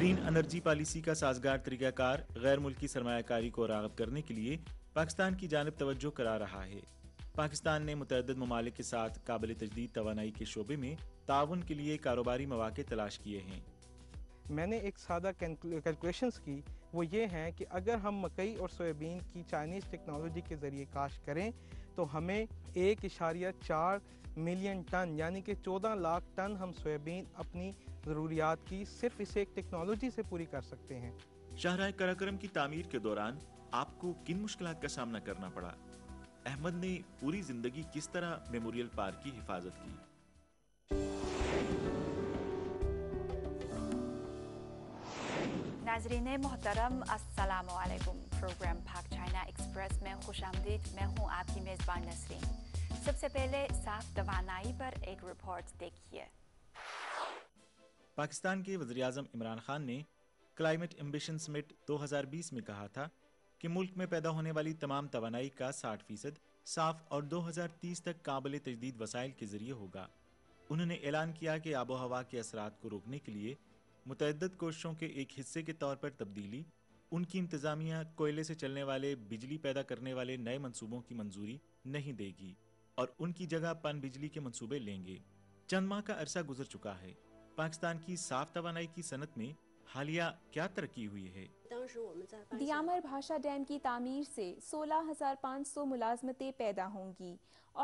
Green energy policy का साजगार तरीकाकार गैर मुल्की सरमाकारी को रागब करने के लिए पाकिस्तान की जानब तवज्जो करा रहा है पाकिस्तान ने मुतद ममालिक के साथ काबिल तजदीद तो के शोबे में ताउन के लिए कारोबारी मौाक़े तलाश किए हैं मैंने एक सादा कैलकुलेशंस की वो ये हैं कि अगर हम मकई और सोयाबीन की चाइनीज़ टेक्नोलॉजी के ज़रिए काश करें तो हमें एक इशारिया चार मिलियन टन यानी कि 14 लाख टन हम सोयाबीन अपनी ज़रूरियात की सिर्फ इसे एक टेक्नोलॉजी से पूरी कर सकते हैं शाहराह कराक्रम की तमीर के दौरान आपको किन मुश्किल का सामना करना पड़ा अहमद ने पूरी ज़िंदगी किस तरह मेमोरियल पार्क की हिफाजत की नाजरीन मोहतरम असलकुम प्रोग्राम पाक चाइना एक्सप्रेस में खुश आमदीद मैं हूँ आपकी मेज़बान नसरीन सबसे पहले साफ तोानाई पर एक रिपोर्ट देखिए पाकिस्तान के वजी अजम इमरान खान ने क्लाइमेट एम्बिशन समिट 2020 में कहा था कि मुल्क में पैदा होने वाली तमाम तोानाई का 60 फीसद साफ और 2030 तक काबिल तजदीद वसाइल के जरिए होगा उन्होंने ऐलान किया कि आबो हवा के असरात को रोकने के लिए मुतद कोशों के एक हिस्से के तौर पर तब्दीली उनकी इंतज़ामिया कोयले से चलने वाले बिजली पैदा करने वाले नए मंसूबों की मंजूरी नहीं देगी और उनकी जगह पन बिजली के मंसूबे लेंगे चंद माह का अरसा गुजर चुका है पाकिस्तान की साफ तो की सनत में हालिया क्या तरक्की हुई है दियामर भाषा डैम की तामीर से 16,500 मुलाजमतें पैदा होंगी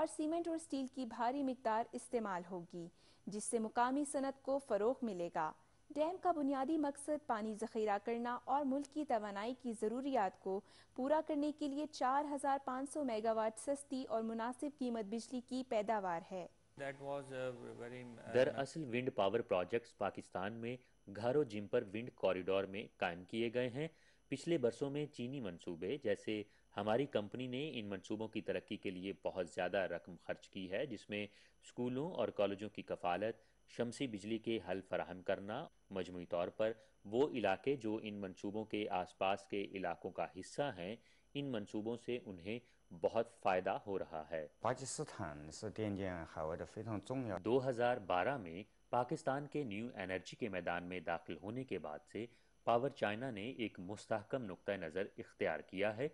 और सीमेंट और स्टील की भारी मकदार इस्तेमाल होगी जिससे मुकामी सनत को फ़रोग मिलेगा डैम का बुनियादी मकसद पानी जखीरा करना और मुल्क की तोानाई की ज़रूरियात को पूरा करने के लिए 4,500 मेगावाट सस्ती और मुनासिब कीमत बिजली की पैदावार है uh, दरअसल विंड पावर प्रोजेक्ट्स पाकिस्तान में घरों जिम पर विंड कॉरिडोर में कायम किए गए हैं पिछले बरसों में चीनी मंसूबे जैसे हमारी कंपनी ने इन मंसूबों की तरक्की के लिए बहुत ज़्यादा रकम खर्च की है जिसमें स्कूलों और कॉलेजों की कफालत शमसी बिजली के हल फराहम करना मजमू तौर पर वो इलाके जो इन मनसूबों के आसपास के इलाकों का हिस्सा हैं इन मनसूबों से उन्हें बहुत फ़ायदा हो रहा है पाकिस्तान दो हज़ार बारह में पाकिस्तान के न्यू एनर्जी के मैदान में दाखिल होने के बाद से पावर चाइना ने एक मुस्तकम नुक़ नज़र इख्तियार किया है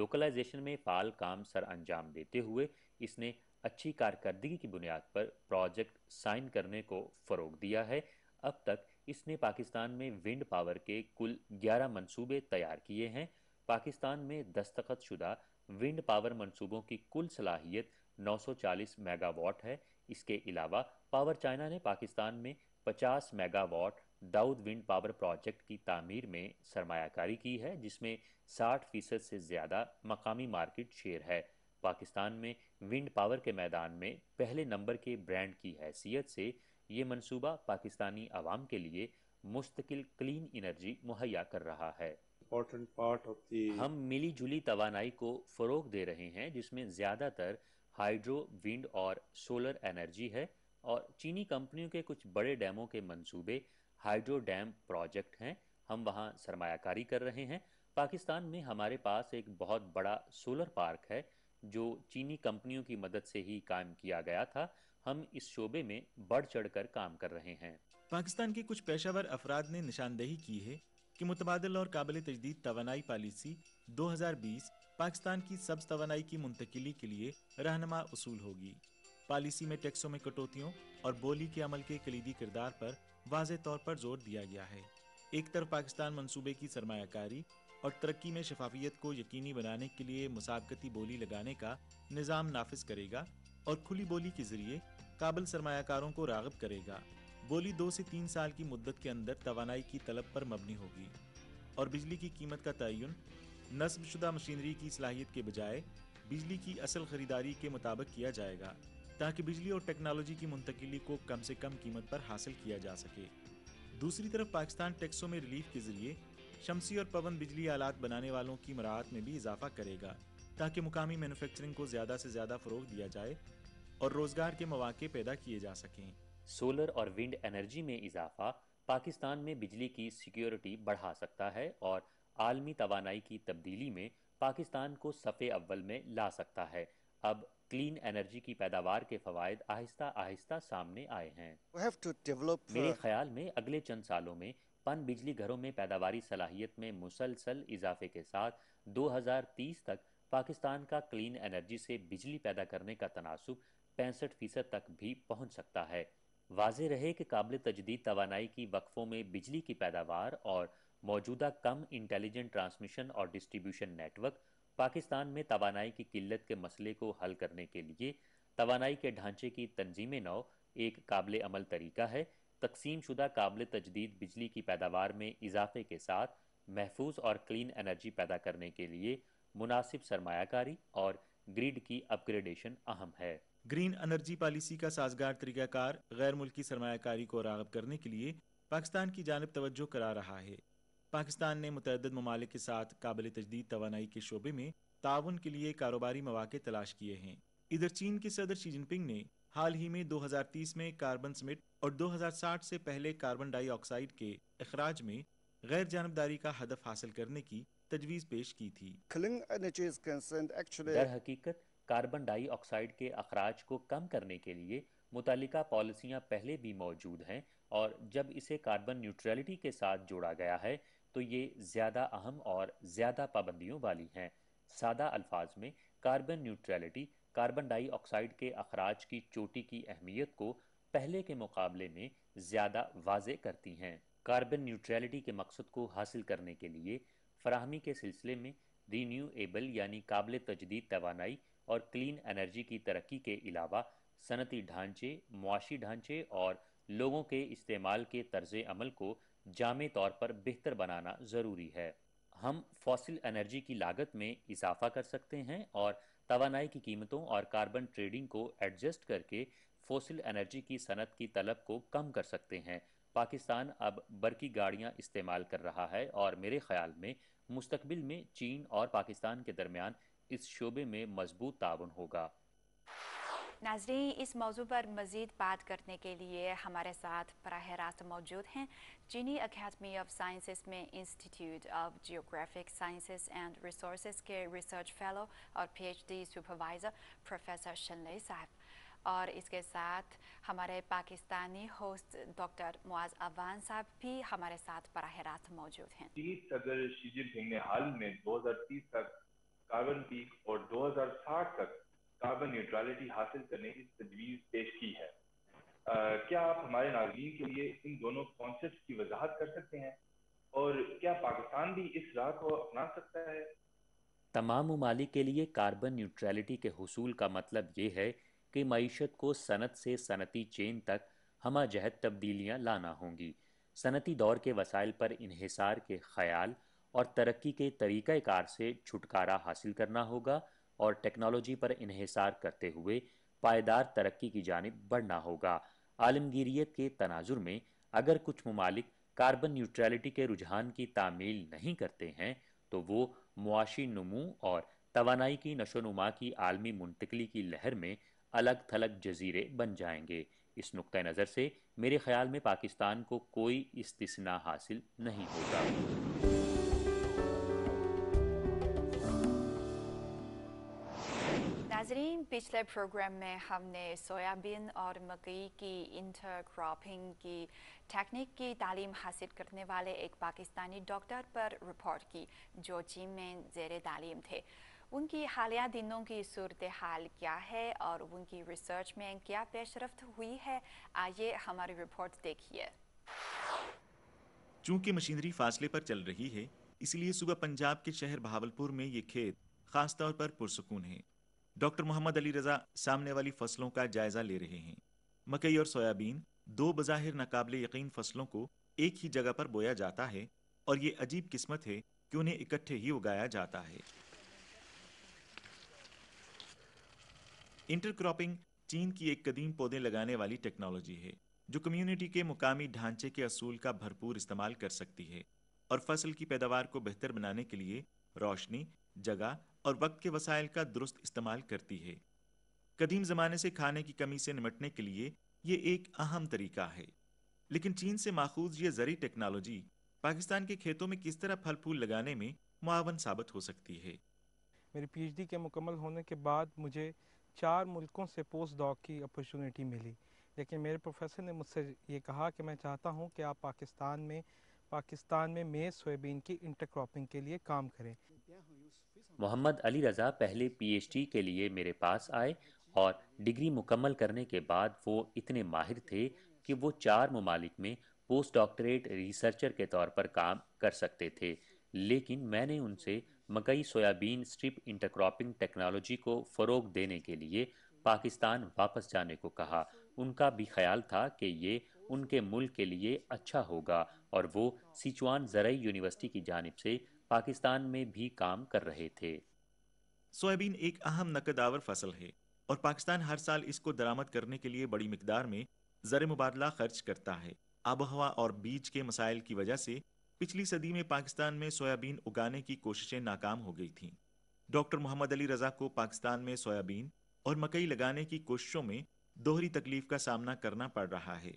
लोकलाइजेशन में फाल काम सर अंजाम देते हुए इसने अच्छी कारकर्दगी की बुनियाद पर प्रोजेक्ट साइन करने को फरोग दिया है अब तक इसने पाकिस्तान में विंड पावर के कुल 11 मंसूबे तैयार किए हैं पाकिस्तान में दस्तखत शुदा विंड पावर मंसूबों की कुल सलाहियत 940 मेगावाट है इसके अलावा पावर चाइना ने पाकिस्तान में 50 megawatt Dawood wind power project की तामीर में सरमाकारी की है जिसमें 60 फीसद से ज़्यादा मकामी मार्केट शेयर है पाकिस्तान में विंड पावर के मैदान में पहले नंबर के ब्रांड की हैसियत से ये मनसूबा पाकिस्तानी आवाम के लिए मुस्तकिल क्लीन एनर्जी मुहैया कर रहा है हम मिली जुली तो को फ़रोग दे रहे हैं जिसमें ज़्यादातर हाइड्रो विंड और सोलर एनर्जी है और चीनी कंपनियों के कुछ बड़े डैमों के मंसूबे हाइड्रो डैम प्रोजेक्ट हैं हम वहाँ सरमाकारी कर रहे हैं पाकिस्तान में हमारे पास एक बहुत बड़ा सोलर पार्क है जो चीनी कंपनियों की मदद से ही कायम किया गया था हम इस शोबे में बढ़ चढ़ कर काम कर रहे हैं पाकिस्तान के कुछ पेशावर अफराद ने निशानदेही की है कि मुतबादल और काबिल तजदीद तोानाई पॉलिसी 2020 पाकिस्तान की सब्ज तो की मुंतकली के लिए रहनमा असूल होगी पॉलिसी में टैक्सों में कटौतियों और बोली के अमल के कलीदी किरदार पर वाज तौर पर जोर दिया गया है एक तरफ पाकिस्तान मनसूबे की सरमाकारी और तरक्की में शफाफियत को यकीनी बनाने के लिए मुसाबकती बोली लगाने का निज़ाम नाफिज करेगा और खुली बोली के जरिए काबिल सरमाकारों को रागब करेगा बोली दो से तीन साल की मुद्दत के अंदर तोानाई की तलब पर मबनी होगी और बिजली की कीमत का तयन शुदा मशीनरी की सलाहियत के बजाय बिजली की असल खरीदारी के मुताबिक किया जाएगा ताकि बिजली और टेक्नोलॉजी की मुंतकली को कम से कम कीमत पर हासिल किया जा सके दूसरी तरफ पाकिस्तान टैक्सों में रिलीफ के जरिए शमसी और पवन बिजली आलात बनाने वालों की मराहत में भी इजाफा करेगा ताकि मुकामी मैन्युफैक्चरिंग को ज्यादा से ज्यादा फरोग दिया जाए और रोजगार के मौके पैदा किए जा सकें सोलर और विंड एनर्जी में इजाफा पाकिस्तान में बिजली की सिक्योरिटी बढ़ा सकता है और आलमी तो की तब्दीली में पाकिस्तान को सफ़े अव्वल में ला सकता है अब क्लीन एनर्जी की पैदावार के फवायद आहिस्ता आहिस्ता सामने आए हैं मेरे uh, ख्याल में अगले चंद सालों में पन बिजली घरों में पैदावारी सलाहियत में मुसलसल इजाफे के साथ 2030 तक पाकिस्तान का क्लीन एनर्जी से बिजली पैदा करने का तनासब पैंसठ फीसद तक भी पहुंच सकता है वाज रहे कि काबिल तजदीद तोानाई की वक्फ़ों में बिजली की पैदावार और मौजूदा कम इंटेलिजेंट ट्रांसमिशन और डिस्ट्रीब्यूशन नेटवर्क पाकिस्तान में तोानाई की किल्लत के मसले को हल करने के लिए तोानाई के ढांचे की तंजीम नौ एक काबिल अमल तरीका है तकसीम शुदा काबिल तजदीद बिजली की पैदावार में इजाफे के साथ महफूज और क्लीन एनर्जी पैदा करने के लिए मुनासिब सरमाकारी और ग्रिड की अपग्रेडेशन अहम है ग्रीन एनर्जी पॉलिसी का साजगार तरीकाकार गैर मुल्की सरमाकारी को रागब करने के लिए पाकिस्तान की जानब तवज्जो करा रहा है पाकिस्तान ने मुतद ममालिक के साथ काबिल तजदीद तो के शोबे में ताउन के लिए कारोबारी मौाक़ तलाश किए हैं इधर चीन के सदर शी जिनपिंग ने हाल ही में 2030 में कार्बन समिट और 2060 से पहले कार्बन डाइऑक्साइड के अखराज में गैर जानबदारी का हदफ हासिल करने की तजवीज़ पेश की थी दर हकीकत कार्बन डाइऑक्साइड के अखराज को कम करने के लिए मुतल पॉलिसियाँ पहले भी मौजूद हैं और जब इसे कार्बन न्यूट्रलिटी के साथ जोड़ा गया है तो ये ज़्यादा अहम और ज़्यादा पाबंदियों वाली हैं सादा अल्फाज में कार्बन न्यूट्रलिटी कार्बन डाइऑक्साइड के अखराज की चोटी की अहमियत को पहले के मुकाबले में ज़्यादा वाज करती हैं कार्बन न्यूट्रलिटी के मकसद को हासिल करने के लिए फ्राहमी के सिलसिले में रीन्यूएबल यानी काबिल तजदीद तोानाई और क्लीन एनर्जी की तरक्की के अलावा सनती ढांचे मुआशी ढांचे और लोगों के इस्तेमाल के तर्ज अमल को जाम तौर पर बेहतर बनाना ज़रूरी है हम फॉसिल एनर्जी की लागत में इजाफा कर सकते हैं और तोानाई की कीमतों और कार्बन ट्रेडिंग को एडजस्ट करके फोसिल एनर्जी की सनत की तलब को कम कर सकते हैं पाकिस्तान अब बरकी गाड़ियां इस्तेमाल कर रहा है और मेरे ख्याल में मुस्तबिल में चीन और पाकिस्तान के दरमियान इस शोबे में मजबूत ताउन होगा नाजरीन इस मौजू पर मज़ीद बात करने के लिए हमारे साथ बरह रास्त मौजूद हैं चीनी अकेडमी ऑफ साइंसेस में institute of geographic sciences and resource के रिसर्च फेलो और पीएचडी सुपरवाइज़र प्रोफेसर शनई साहब और इसके साथ हमारे पाकिस्तानी होस्ट डॉक्टर मुआज अवान साहब भी हमारे साथ बरह रास्त मौजूद हैं चीन सदर शी जिनपिंग ने हाल में तक कार्बन पीक और 2060 तक कार्बन न्यूट्रलिटी हासिल करने की तजवीज़ पेश की है आ, क्या आप हमारे नागरिक के लिए इन दोनों कॉन्सेप्ट की वजाहत कर सकते हैं और क्या पाकिस्तान भी इस राह को अपना सकता है तमाम ममालिक के लिए कार्बन न्यूट्रलिटी के हसूल का मतलब ये है कि मीशत को सनत से सनती चेन तक हम जहद तब्दीलियाँ लाना होंगी सनती दौर के वसाइल पर इहिसार के ख्याल और तरक्की के तरीक़ार से छुटकारा हासिल करना होगा और टेक्नोलॉजी पर इहसार करते हुए पायदार तरक्की की जानब बढ़ना होगा आलमगीरीत के तनाजुर में अगर कुछ ममालिक कार्बन न्यूट्रलिटी के रुझान की तामील नहीं करते हैं तो वो मुआशी नमू और तोानाई की नशोनुमा की आलमी मुंतकली की लहर में अलग थलग जजीरे बन जाएंगे इस नुक़ नज़र से मेरे ख्याल में पाकिस्तान को कोई इस्तना हासिल नहीं होगा पिछले प्रोग्राम में हमने सोयाबीन और मकई की इंटरक्रॉपिंग की टेक्निक की तालीम हासिल करने वाले एक पाकिस्तानी डॉक्टर पर रिपोर्ट की जो चीन में जेर तालीम थे उनकी हालिया दिनों की सूरत हाल क्या है और उनकी रिसर्च में क्या पेशरफ हुई है आइए हमारी रिपोर्ट देखिए चूंकि मशीनरी फासले पर चल रही है इसलिए सुबह पंजाब के शहर भावलपुर में ये खेत खासतौर पर पुरसकून है डॉक्टर मोहम्मद अली रजा सामने वाली फसलों का जायजा ले रहे हैं मकई और सोयाबीन दो बज़ाहिर नाकाबले यकीन फसलों को एक ही जगह पर बोया जाता है और ये अजीब किस्मत है कि उन्हें इकट्ठे ही उगाया जाता है इंटरक्रॉपिंग चीन की एक कदीम पौधे लगाने वाली टेक्नोलॉजी है जो कम्युनिटी के मुकामी ढांचे के असूल का भरपूर इस्तेमाल कर सकती है और फसल की पैदावार को बेहतर बनाने के लिए रोशनी जगह और वक्त के वसाइल का दुरुस्त इस्तेमाल करती है कदीम ज़माने से खाने की कमी से निमटने के लिए ये एक अहम तरीका है लेकिन चीन से माखूज यह जरी टेक्नोलॉजी पाकिस्तान के खेतों में किस तरह फल फूल लगाने में मुआवन साबित हो सकती है मेरी पीएचडी के मुकम्मल होने के बाद मुझे चार मुल्कों से पोस्ट डॉक की अपॉर्चुनिटी मिली लेकिन मेरे प्रोफेसर ने मुझसे ये कहा कि मैं चाहता हूँ कि आप पाकिस्तान में पाकिस्तान में मेज़ सोयाबीन की इंटरक्रॉपिंग के लिए काम करें मोहम्मद अली रज़ा पहले पीएचडी के लिए मेरे पास आए और डिग्री मुकम्मल करने के बाद वो इतने माहिर थे कि वो चार ममालिक में पोस्ट डॉक्टरेट रिसर्चर के तौर पर काम कर सकते थे लेकिन मैंने उनसे मकई सोयाबीन स्ट्रिप इंटरक्रॉपिंग टेक्नोलॉजी को फ़रोग देने के लिए पाकिस्तान वापस जाने को कहा उनका भी ख्याल था कि ये उनके मुल्क के लिए अच्छा होगा और वो सिचुआन जरई यूनिवर्सिटी की जानब से पाकिस्तान में भी काम कर रहे थे सोयाबीन एक अहम नकदावर फसल है और पाकिस्तान हर साल इसको दरामद करने के लिए बड़ी मकदार में ज़र मुबादला खर्च करता है आब हवा और बीज के मसाइल की वजह से पिछली सदी में पाकिस्तान में सोयाबीन उगाने की कोशिशें नाकाम हो गई थीं डॉक्टर मोहम्मद अली रजा को पाकिस्तान में सोयाबीन और मकई लगाने की कोशिशों में दोहरी तकलीफ का सामना करना पड़ रहा है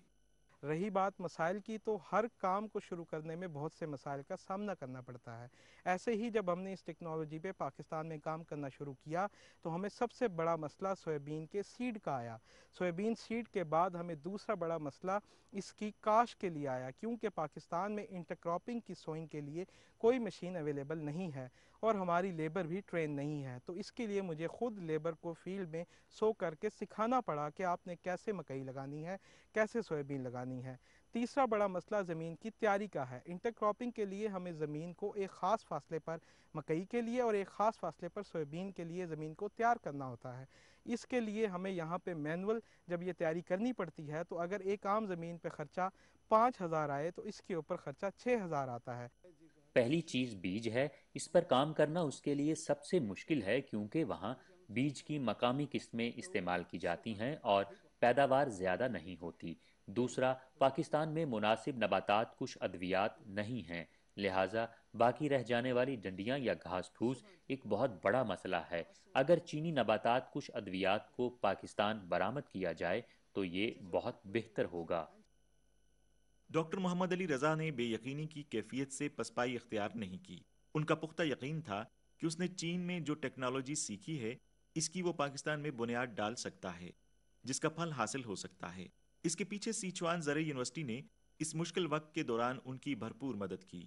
रही बात मसाइल की तो हर काम को शुरू करने में बहुत से मसाइल का सामना करना पड़ता है ऐसे ही जब हमने इस टेक्नोलॉजी पे पाकिस्तान में काम करना शुरू किया तो हमें सबसे बड़ा मसला सोयाबीन के सीड का आया सोयाबीन सीड के बाद हमें दूसरा बड़ा मसला इसकी काश के लिए आया क्योंकि पाकिस्तान में इंटरक्रॉपिंग की सोइंग के लिए कोई मशीन अवेलेबल नहीं है और हमारी लेबर भी ट्रेन नहीं है तो इसके लिए मुझे ख़ुद लेबर को फील्ड में सो करके सिखाना पड़ा कि आपने कैसे मकई लगानी है कैसे सोयाबीन लगानी है तीसरा बड़ा मसला ज़मीन की तैयारी का है इंटरक्रॉपिंग के लिए हमें ज़मीन को एक ख़ास फासले पर मकई के लिए और एक ख़ास फासले पर सोयाबीन के लिए ज़मीन को तैयार करना होता है इसके लिए हमें यहाँ पे मैनुअल जब ये तैयारी करनी पड़ती है तो अगर एक आम ज़मीन पर ख़र्चा पाँच हज़ार आए तो इसके ऊपर ख़र्चा छः हज़ार आता है पहली चीज बीज है इस पर काम करना उसके लिए सबसे मुश्किल है क्योंकि वहाँ बीज की मकामी किस्में इस्तेमाल की जाती हैं और पैदावार ज़्यादा नहीं होती दूसरा पाकिस्तान में मुनासिब नबातात कुछ अद्वियात नहीं हैं लिहाजा बाकी रह जाने वाली डंडियाँ या घास फूस एक बहुत बड़ा मसला है अगर चीनी नबातात कुछ अद्वियात को पाकिस्तान बरामद किया जाए तो ये बहुत बेहतर होगा डॉक्टर मोहम्मद अली रजा ने बेयकीनी की कैफियत से पसपाई इख्तियार नहीं की उनका पुख्ता यकीन था कि उसने चीन में जो टेक्नोलॉजी सीखी है इसकी वो पाकिस्तान में बुनियाद डाल सकता है जिसका फल हासिल हो सकता है इसके पीछे सीचुआन जर यूनिवर्सिटी ने इस मुश्किल वक्त के दौरान उनकी भरपूर मदद की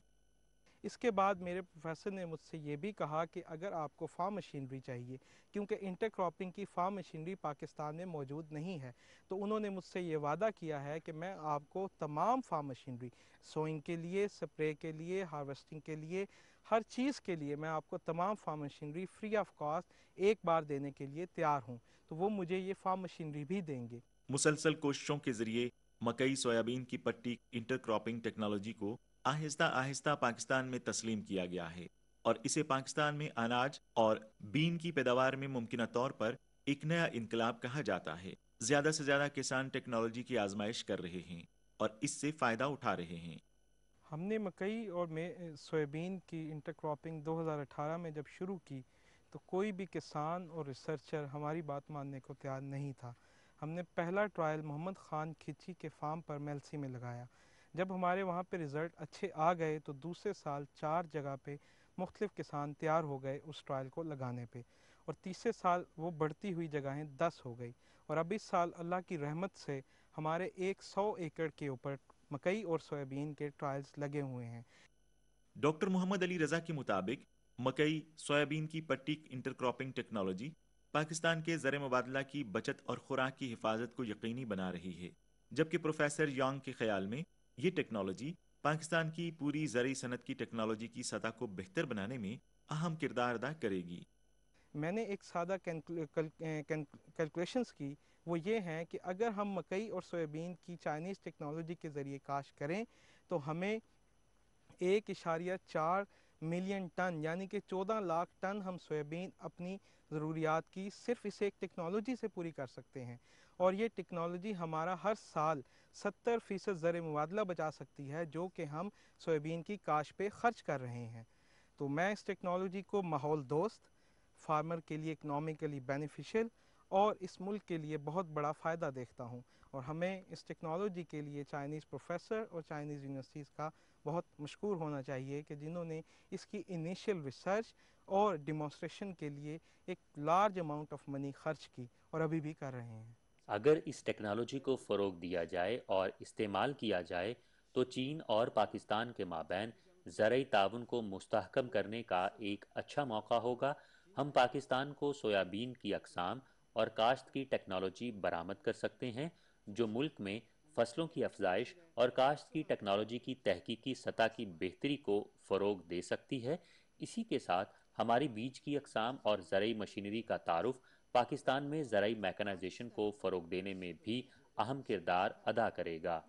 इसके बाद मेरे प्रोफेसर ने मुझसे ये भी कहा कि अगर आपको फार्म मशीनरी चाहिए क्योंकि इंटर क्रॉपिंग की फार्म मशीनरी पाकिस्तान में मौजूद नहीं है तो उन्होंने मुझसे ये वादा किया है कि मैं आपको तमाम फार्म मशीनरी सोइंग के लिए स्प्रे के लिए हार्वेस्टिंग के लिए हर चीज़ के लिए मैं आपको तमाम farm machinery free of cost एक बार देने के लिए तैयार हूँ तो वो मुझे ये फार्म मशीनरी भी देंगे मुसलसल कोशिशों के ज़रिए मकई सोयाबीन की पट्टी इंटर क्रॉपिंग टेक्नोलॉजी को आहिस्ता आहिस्ता पाकिस्तान में तस्लीम किया गया है और इसे पाकिस्तान में अनाज और बीन की पैदावार में मुमकिन तौर पर एक नया इनकलाब कहा जाता है ज्यादा से ज्यादा किसान टेक्नोलॉजी की आजमाइश कर रहे हैं और इससे फ़ायदा उठा रहे हैं हमने मकई और सोयाबीन की इंटरक्रॉपिंग 2018 में जब शुरू की तो कोई भी किसान और रिसर्चर हमारी बात मानने को तैयार नहीं था हमने पहला ट्रायल मोहम्मद ख़ान खिची के फार्म पर मेलसी में लगाया जब हमारे वहाँ पे रिज़ल्ट अच्छे आ गए तो दूसरे साल चार जगह पे मुख्तलिफ़ किसान तैयार हो गए उस ट्रायल को लगाने पे और तीसरे साल वो बढ़ती हुई जगहें दस हो गई और अब इस साल अल्लाह की रहमत से हमारे एक सौ एकड़ के ऊपर मकई और सोयाबीन के ट्रायल्स लगे हुए हैं डॉक्टर मोहम्मद अली रजा के मुताबिक मकई सोयाबीन की पट्टी इंटरक्रॉपिंग टेक्नोलॉजी पाकिस्तान के ज़र मुबादला की बचत और खुराक की हिफाजत को यकीनी बना रही है जबकि प्रोफेसर यांग के ख्याल में ये टेक्नोलॉजी पाकिस्तान की पूरी जरिए सनत की टेक्नोलॉजी की सतह को बेहतर बनाने में अहम किरदार अदा करेगी मैंने एक सादा कैलकुलेशन कैलकुलेशंस eh, की वो ये हैं कि अगर हम मकई और सोयाबीन की चाइनीज़ टेक्नोलॉजी के ज़रिए काश करें तो हमें एक इशारिया चार मिलियन टन यानी कि चौदह लाख टन हम सोयाबीन अपनी ज़रूरियात की सिर्फ इसे एक टेक्नोलॉजी से पूरी कर सकते हैं और ये टेक्नोलॉजी हमारा हर साल सत्तर फ़ीसद ज़र मुबादला बचा सकती है जो कि हम सोयाबीन की काश पे ख़र्च कर रहे हैं तो मैं इस टेक्नोलॉजी को माहौल दोस्त फार्मर के लिए इकनॉमिकली बेनिफिशियल और इस मुल्क के लिए बहुत बड़ा फ़ायदा देखता हूँ और हमें इस टेक्नोलॉजी के लिए चाइनीज़ प्रोफेसर और चाइनीज़ यूनिवर्सिटीज़ का बहुत मशहूर होना चाहिए कि जिन्होंने इसकी इनिशियल रिसर्च और डिमॉन्स्ट्रेशन के लिए एक लार्ज अमाउंट ऑफ मनी खर्च की और अभी भी कर रहे हैं अगर इस टेक्नोलॉजी को फ़रोग दिया जाए और इस्तेमाल किया जाए तो चीन और पाकिस्तान के माबैन ज़रूरी ताउन को मुस्तकम करने का एक अच्छा मौका होगा हम पाकिस्तान को सोयाबीन की अकसाम और काश्त की टेक्नोलॉजी बरामद कर सकते हैं जो मुल्क में फसलों की अफजाइश और काश्त की टेक्नोलॉजी की तहकीकी सतह की बेहतरी को फ़रोग दे सकती है इसी के साथ हमारी बीज की अकसाम और ज़रूरी मशीनरी का तारफ़ पाकिस्तान में जराई मैकेनाइजेशन को अच्छा। फरोग देने में भी अहम किरदार अदा करेगा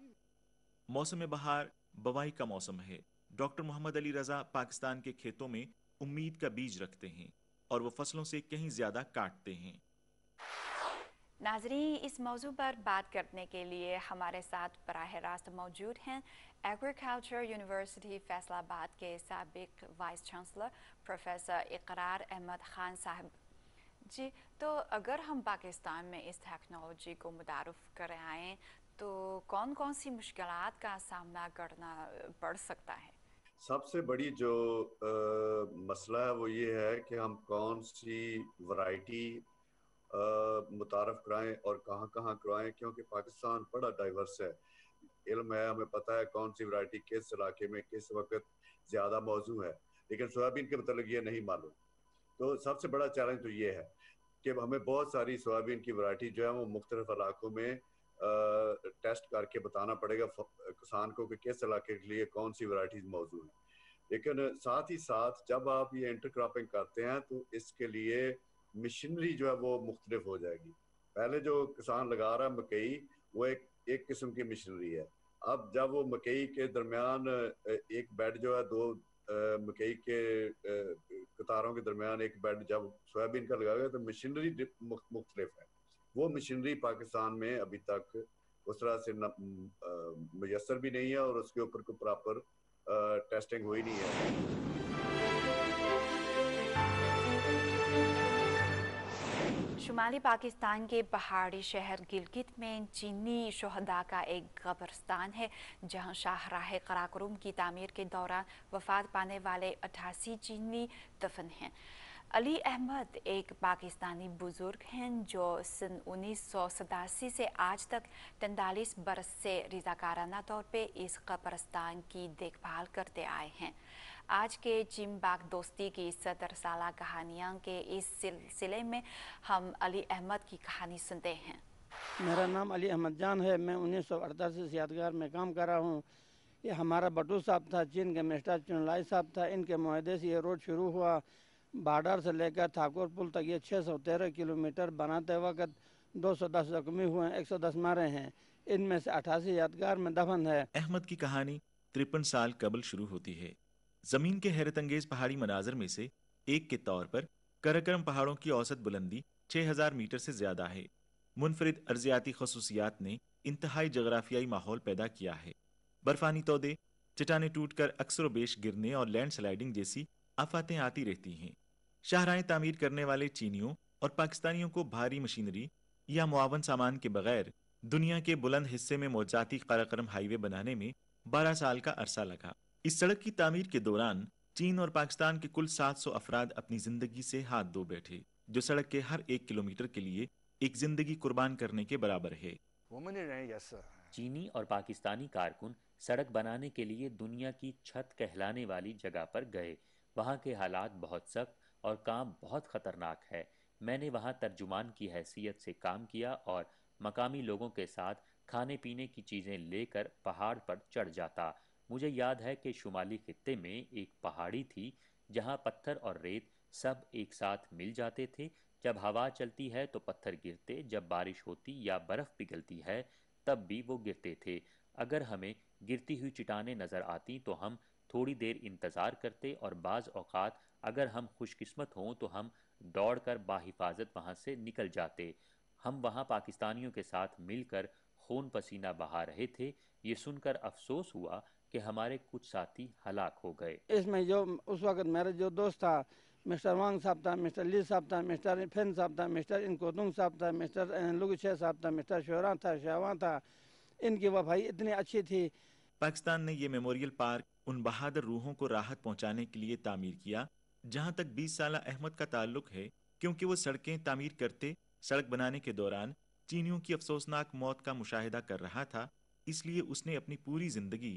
मौसम बहार बवाई का मौसम है डॉक्टर मोहम्मद अली रजा पाकिस्तान के खेतों में उम्मीद का बीज रखते हैं और वो फसलों से कहीं ज्यादा काटते हैं नाजरी इस मौजू पर बात करने के लिए हमारे साथ बरह रास्त मौजूद हैं एग्रीकल्चर यूनिवर्सिटी फैसलाबाद के सबक वाइस चांसलर प्रोफेसर इकरार अहमद खान साहब जी तो अगर हम पाकिस्तान में इस टेक्नोलॉजी को मुतारफ़ आए तो कौन कौन सी मुश्किल का सामना करना पड़ सकता है सबसे बड़ी जो आ, मसला है वो ये है कि हम कौन सी वैरायटी मुतारफ़ कराएं और कहाँ कहाँ कराएं क्योंकि पाकिस्तान बड़ा डाइवर्स है इल्म है हमें पता है कौन सी वैरायटी किस इलाके में किस वक्त ज़्यादा मौजू है लेकिन सोयाबीन के मतलब ये नहीं मालूम तो सबसे बड़ा चैलेंज तो ये है कि हमें बहुत सारी सोयाबीन की वरायटी जो है वो मुख्तलिफ इलाकों में टेस्ट करके बताना पड़ेगा किसान को कि किस इलाके के लिए कौन सी वैरायटीज मौजूद हैं लेकिन साथ ही साथ जब आप ये इंटर क्रॉपिंग करते हैं तो इसके लिए मशीनरी जो है वो मुख्तलिफ हो जाएगी पहले जो किसान लगा रहा है मकई वो एक एक किस्म की मशीनरी है अब जब वो मकई के दरमियान एक बेड जो है दो मकई के कतारों के दरमियान एक बेड जब सोयाबीन का लगा गया तो मशीनरी मुख्तलिफ है वो मशीनरी पाकिस्तान में अभी तक उस तरह से मैसर भी नहीं है और उसके ऊपर कोई प्रॉपर टेस्टिंग हुई नहीं है शुमाली पाकिस्तान के पहाड़ी शहर गिलगित में चीनी शहदा का एक कब्रस्तान है जहां शाहराह कराकरूम की तामीर के दौरान वफात पाने वाले अठासी चीनी दफन हैं अली अहमद एक पाकिस्तानी बुज़ुर्ग हैं जो सन उन्नीस सौ सतासी से आज तक तैंतालीस बरस से रजाकाराना तौर पर इस कब्रस्तान की देखभाल करते आए हैं आज के जिम बाग दोस्ती की सदर साल कहानियाँ के इस सिलसिले में हम अली अहमद की कहानी सुनते हैं मेरा नाम अली अहमद जान है मैं उन्नीस सौ अड़तालीस यादगार में काम कर रहा हूँ ये हमारा बटू साहब था चीन के मिस्टर चुनलाई साहब था इनके माहदे से ये रोड शुरू हुआ बार्डर से लेकर ठाकुर पुल तक ये छः सौ तेरह किलोमीटर बनाते वक्त दो सौ दस जख्मी हुए हैं एक सौ दस मारे हैं इनमें से अठासी यादगार में दफन है अहमद की कहानी तिरपन साल कबल शुरू होती है जमीन के अंगेज़ पहाड़ी मनाजर में से एक के तौर पर कराक्रम पहाड़ों की औसत बुलंदी 6000 मीटर से ज़्यादा है मुनफरद अर्जियाती खसूसियात ने इंतहाई जगराफियाई माहौल पैदा किया है बर्फानी तोदे चटाने टूट कर अक्सर बेश गिरने और लैंड स्लाइडिंग जैसी आफातें आती रहती हैं शाहराएं तामीर करने वाले चीनियों और पाकिस्तानियों को भारी मशीनरी या मुआवन सामान के बगैर दुनिया के बुलंद हिस्से में मौजाती कराक्रम हाईवे बनाने में बारह साल का अरसा लगा इस सड़क की तामीर के दौरान चीन और पाकिस्तान के कुल 700 अफराद अपनी जिंदगी से हाथ धो बैठे जो सड़क के हर एक किलोमीटर के लिए एक जिंदगी कुर्बान करने के बराबर है चीनी और पाकिस्तानी कारकुन सड़क बनाने के लिए दुनिया की छत कहलाने वाली जगह पर गए वहाँ के हालात बहुत सख्त और काम बहुत खतरनाक है मैंने वहाँ तर्जुमान की हैसियत से काम किया और मकामी लोगों के साथ खाने पीने की चीज़ें लेकर पहाड़ पर चढ़ जाता मुझे याद है कि शुमाली खत्े में एक पहाड़ी थी जहाँ पत्थर और रेत सब एक साथ मिल जाते थे जब हवा चलती है तो पत्थर गिरते जब बारिश होती या बर्फ़ पिघलती है तब भी वो गिरते थे अगर हमें गिरती हुई चिटाने नज़र आती तो हम थोड़ी देर इंतज़ार करते और बाज़ अवकात अगर हम खुशकिस्मत हों तो हम दौड़ कर बाहिफाजत वहाँ से निकल जाते हम वहाँ पाकिस्तानियों के साथ मिलकर खून पसीना बहा रहे थे ये सुनकर अफसोस हुआ कि हमारे कुछ साथी हलाक हो गए इसमें जो उस वक्त मेरा जो दोस्त था मिस्टर वांग साहब था मिस्टर ली साहब था मिस्टर फिन साहब था मिस्टर इनको दुंग साहब था मिस्टर लुगशे साहब था मिस्टर शोरा था शाहवा था इनकी वफाई इतनी अच्छी थी पाकिस्तान ने ये मेमोरियल पार्क उन बहादुर रूहों को राहत पहुंचाने के लिए तामीर किया जहां तक 20 साल अहमद का ताल्लुक है क्योंकि वो सड़कें तामीर करते सड़क बनाने के दौरान चीनियों की अफसोसनाक मौत का मुशाहिदा कर रहा था इसलिए उसने अपनी पूरी जिंदगी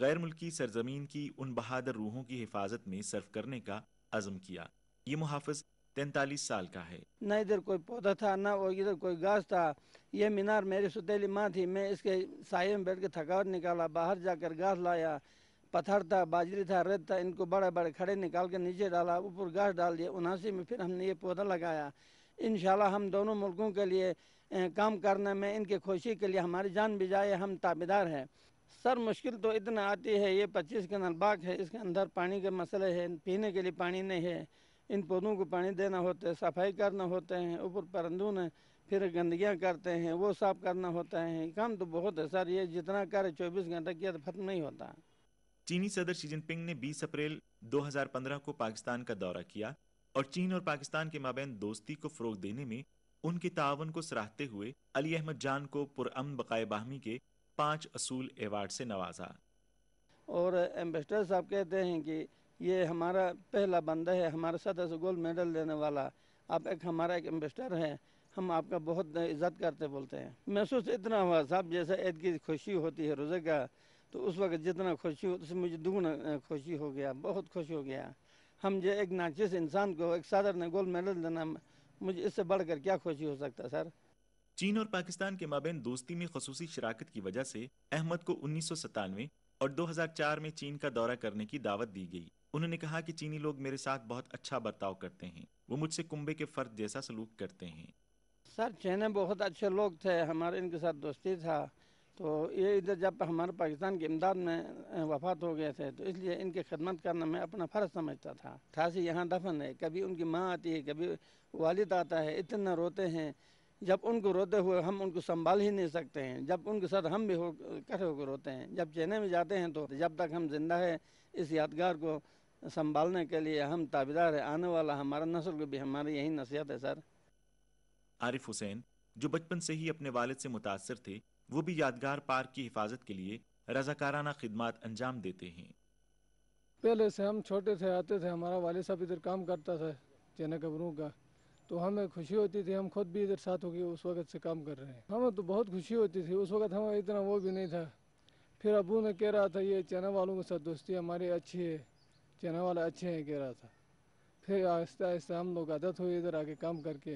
गैर मुल्की सरजमीन की उन बहादुर रूहों की हिफाजत में सर्व करने का अज़म किया ये मुहाफ़ तैंतालीस साल का है न इधर कोई पौधा था न इधर कोई घास था यह मीनार मेरी सुतेली माँ थी मैं इसके साय में बैठ के थकावट निकाला बाहर जाकर घास लाया पत्थर था बाजरी था रेत था इनको बड़े बड़े खड़े निकाल कर नीचे डाला ऊपर घास डाल दिया उनासी में फिर हमने ये पौधा लगाया इन हम दोनों मुल्कों के लिए काम करने में इनके खुशी के लिए हमारी जान भी जाए हम ताबेदार हैं सर मुश्किल तो इतना आती है ये पच्चीस कनाल बाग है इसके अंदर पानी के मसले हैं पीने के लिए पानी नहीं है इन पौधों को पानी देना होता है सफाई करना होते हैं ऊपर परंदू ने फिर गंदगियाँ करते हैं वो साफ करना होता है काम तो बहुत है सर ये जितना कर चौबीस घंटा किया तो खत्म नहीं होता चीनी सदर शी जिनपिंग ने 20 अप्रैल 2015 को पाकिस्तान का दौरा किया और चीन और पाकिस्तान के माबेन दोस्ती को फरोग देने में उनके ताउन को सराहते हुए अली अहमद जान को पुरअम बकाए बाहमी के पांच असूल एवार्ड से नवाजा और एम्बेसडर साहब कहते हैं कि ये हमारा पहला बंदा है हमारे साथ ऐसे गोल्ड मेडल देने वाला आप एक हमारा एक एम्बेसडर है हम आपका बहुत इज्जत करते बोलते हैं महसूस इतना हुआ साहब जैसे ईद की खुशी होती है रोज़े का तो उस वक्त जितना खुशी हो उससे मुझे दुगना खुशी हो गया बहुत खुश हो गया हम जो एक नाचिस इंसान को एक सादर ने गोल्ड मेडल देना मुझे इससे बढ़कर क्या खुशी हो सकता सर चीन और पाकिस्तान के माबेन दोस्ती में खसूसी शराकत की वजह से अहमद को उन्नीस और 2004 में चीन का दौरा करने की दावत दी गई उन्होंने कहा कि चीनी लोग मेरे साथ बहुत अच्छा बर्ताव करते हैं वो मुझसे कुंबे के फर्द जैसा सलूक करते हैं सर चाइना बहुत अच्छे लोग थे हमारे इनके साथ दोस्ती था तो ये इधर जब हमारे पाकिस्तान की इमदाद में वफात हो गए थे तो इसलिए इनकी खदमत करना मैं अपना फ़र्ज समझता था खासी यहाँ दफन है कभी उनकी माँ आती है कभी वालिद आता है इतना रोते हैं जब उनको रोते हुए हम उनको संभाल ही नहीं सकते हैं जब उनके साथ हम भी हो होकर रोते हैं जब चेने में जाते हैं तो जब तक हम जिंदा है इस यादगार को संभालने के लिए हम ताबेदार है आने वाला हमारा नस्ल को भी हमारी यही नसीहत है सर आरिफ हुसैन जो बचपन से ही अपने वालद से मुतासर थे वो भी यादगार पार्क की हिफाजत के लिए रजाकाराना खिदमत अंजाम देते हैं पहले से हम छोटे थे आते थे हमारा वाले साहब इधर काम करता था चेना कबरों का तो हमें खुशी होती थी हम खुद भी इधर साथ होकर उस वक्त से काम कर रहे हैं हमें तो बहुत खुशी होती थी उस वक्त हमें इतना वो भी नहीं था फिर अबू ने कह रहा था ये चना वालों के साथ दोस्ती हमारी अच्छी है चना वाले अच्छे हैं कह रहा था फिर आहिस्ता आहिस्ता हम लोग आदत हुई इधर आके काम करके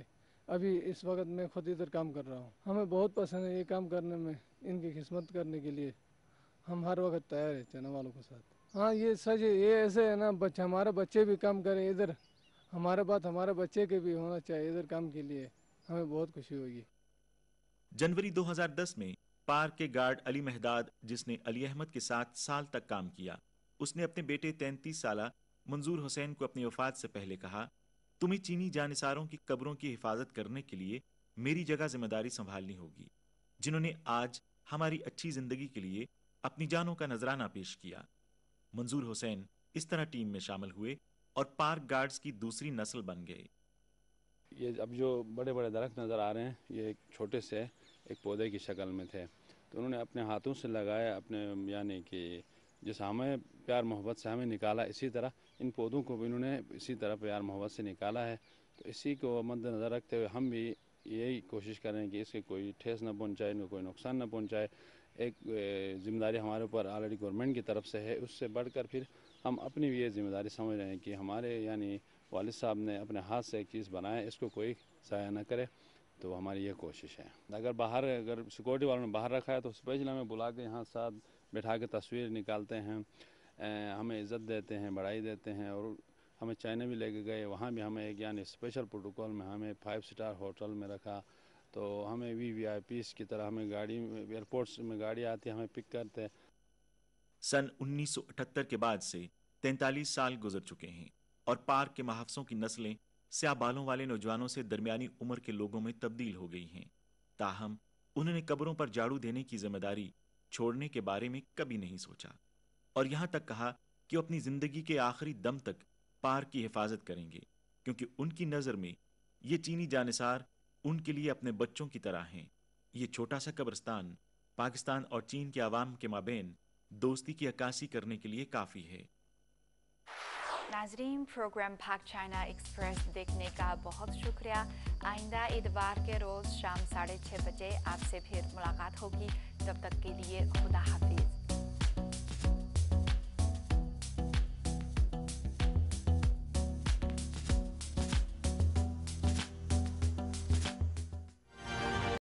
अभी इस वक्त मैं खुद इधर काम कर रहा हूँ हमें बहुत पसंद है ये काम करने में इनकी खिस्मत करने के लिए हम हर वक्त तैयार है चैना वालों के साथ हाँ ये सच है ये ऐसे है ना बच्चा हमारे बच्चे भी काम करें इधर हमारे बात हमारे बच्चे के भी होना चाहिए इधर काम के लिए हमें बहुत खुशी होगी जनवरी 2010 में पार्क के गार्ड अली महदाद जिसने अली अहमद के साथ साल तक काम किया उसने अपने बेटे तैंतीस साल मंजूर हुसैन को अपनी वफात से पहले कहा तुम्हें चीनी जानसारों की कब्रों की हिफाजत करने के लिए मेरी जगह जिम्मेदारी संभालनी होगी जिन्होंने आज हमारी अच्छी ज़िंदगी के लिए अपनी जानों का नजराना पेश किया मंजूर हुसैन इस तरह टीम में शामिल हुए और पार्क गार्ड्स की दूसरी नस्ल बन गई ये अब जो बड़े बड़े दरख्त नज़र आ रहे हैं ये एक छोटे से एक पौधे की शक्ल में थे तो उन्होंने अपने हाथों से लगाए अपने यानी कि जैसे हमें प्यार मोहब्बत से हमें निकाला इसी तरह इन पौधों को भी इन्होंने इसी तरह प्यार मोहब्बत से निकाला है तो इसी को मद्दनज़र रखते हुए हम भी यही कोशिश करें कि इसके कोई ठेस ना पहुंचाए इनको कोई नुकसान ना पहुंचाए एक जिम्मेदारी हमारे ऊपर ऑलरेडी गवर्नमेंट की तरफ से है उससे बढ़कर फिर हम अपनी भी ये जिम्मेदारी समझ रहे हैं कि हमारे यानी वाल साहब ने अपने हाथ से एक चीज़ बनाए इसको कोई ज़ाया ना करे तो हमारी ये कोशिश है अगर बाहर अगर सिक्योरिटी वालों ने बाहर रखा है तो स्पेशल हमें बुला के यहाँ साथ बैठा के तस्वीर निकालते हैं हमें इज़्ज़त देते हैं बढ़ाई देते हैं और हमें चाइना भी लेके गए वहाँ भी हमें एक यानी स्पेशल प्रोटोकॉल में हमें फाइव स्टार होटल में रखा तो हमें वी वी आई पीस की तरह हमें गाड़ी एयरपोर्ट्स में गाड़ी आती है हमें पिक करते सन 1978 के बाद से 43 साल गुजर चुके हैं और पार्क के महाफसों की नस्लें स्या बालों वाले नौजवानों से दरमियानी उम्र के लोगों में तब्दील हो गई हैं ताहम उन्होंने कब्रों पर झाड़ू देने की जिम्मेदारी छोड़ने के बारे में कभी नहीं सोचा और यहाँ तक कहा कि वो अपनी जिंदगी के आखिरी दम तक पार्क की हिफाजत करेंगे क्योंकि उनकी नज़र में ये चीनी जानसार उनके लिए अपने बच्चों की तरह हैं ये छोटा सा कब्रस्तान पाकिस्तान और चीन के आवाम के माबेन दोस्ती की अक्कासी करने के लिए काफ़ी है नाजरीन प्रोग्राम पाक चाइना एक्सप्रेस देखने का बहुत शुक्रिया आइंदा इतवार के रोज़ शाम साढ़े छः बजे आपसे फिर मुलाकात होगी तब तक के लिए खुदा हाफिज़